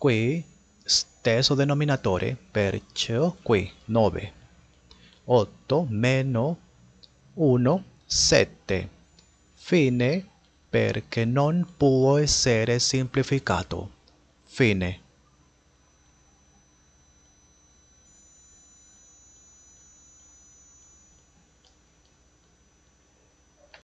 qui stesso denominatore, perciò qui 9. 8 meno 1, 7. Fine perché non può essere semplificato. Fine.